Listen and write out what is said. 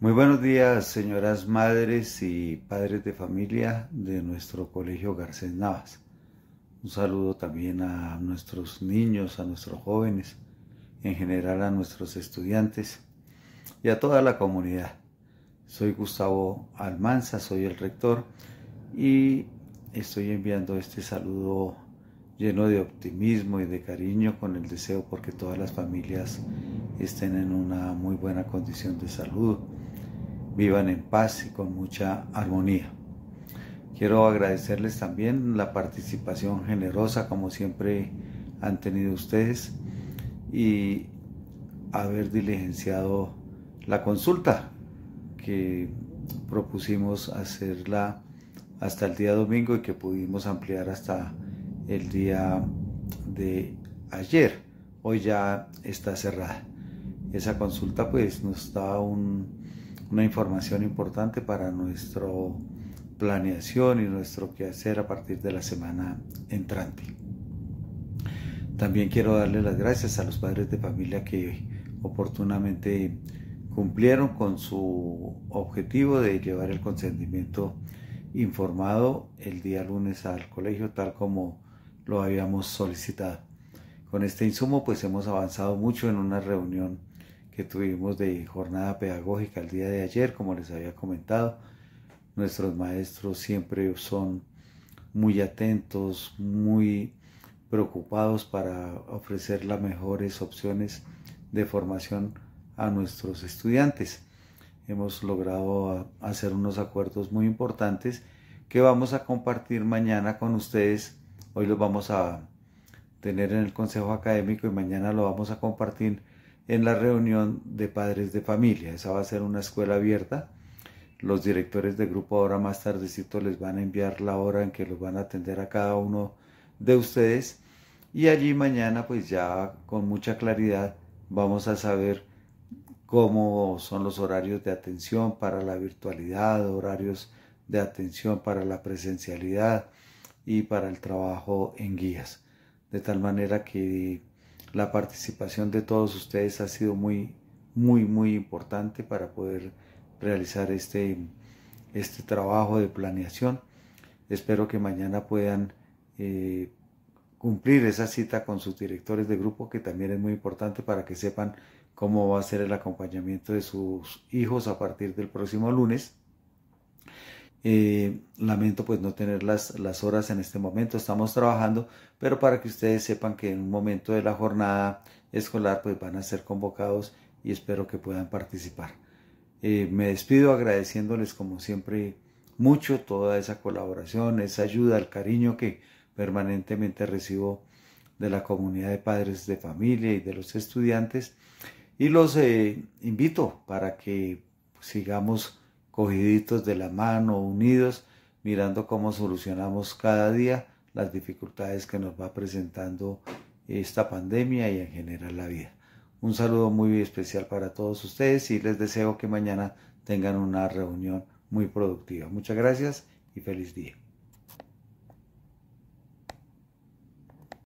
Muy buenos días, señoras madres y padres de familia de nuestro colegio Garcés Navas. Un saludo también a nuestros niños, a nuestros jóvenes, en general a nuestros estudiantes y a toda la comunidad. Soy Gustavo Almanza, soy el rector y estoy enviando este saludo lleno de optimismo y de cariño con el deseo porque todas las familias estén en una muy buena condición de salud vivan en paz y con mucha armonía. Quiero agradecerles también la participación generosa como siempre han tenido ustedes y haber diligenciado la consulta que propusimos hacerla hasta el día domingo y que pudimos ampliar hasta el día de ayer. Hoy ya está cerrada. Esa consulta pues nos da un, una información importante para nuestra planeación y nuestro quehacer a partir de la semana entrante. También quiero darle las gracias a los padres de familia que oportunamente cumplieron con su objetivo de llevar el consentimiento informado el día lunes al colegio tal como lo habíamos solicitado. Con este insumo pues hemos avanzado mucho en una reunión que tuvimos de jornada pedagógica el día de ayer, como les había comentado. Nuestros maestros siempre son muy atentos, muy preocupados para ofrecer las mejores opciones de formación a nuestros estudiantes. Hemos logrado ah, hacer unos acuerdos muy importantes que vamos a compartir mañana con ustedes. Hoy los vamos a tener en el Consejo Académico y mañana lo vamos a compartir en la reunión de padres de familia. Esa va a ser una escuela abierta. Los directores de grupo ahora más tardecito les van a enviar la hora en que los van a atender a cada uno de ustedes. Y allí mañana pues ya con mucha claridad vamos a saber cómo son los horarios de atención para la virtualidad, horarios de atención para la presencialidad y para el trabajo en guías. De tal manera que la participación de todos ustedes ha sido muy, muy, muy importante para poder realizar este, este trabajo de planeación. Espero que mañana puedan eh, cumplir esa cita con sus directores de grupo, que también es muy importante para que sepan cómo va a ser el acompañamiento de sus hijos a partir del próximo lunes. Eh, lamento pues no tener las, las horas en este momento, estamos trabajando, pero para que ustedes sepan que en un momento de la jornada escolar pues van a ser convocados y espero que puedan participar. Eh, me despido agradeciéndoles como siempre mucho toda esa colaboración, esa ayuda, el cariño que permanentemente recibo de la comunidad de padres de familia y de los estudiantes. Y los eh, invito para que sigamos cogiditos de la mano, unidos, mirando cómo solucionamos cada día las dificultades que nos va presentando esta pandemia y en general la vida. Un saludo muy especial para todos ustedes y les deseo que mañana tengan una reunión muy productiva. Muchas gracias y feliz día.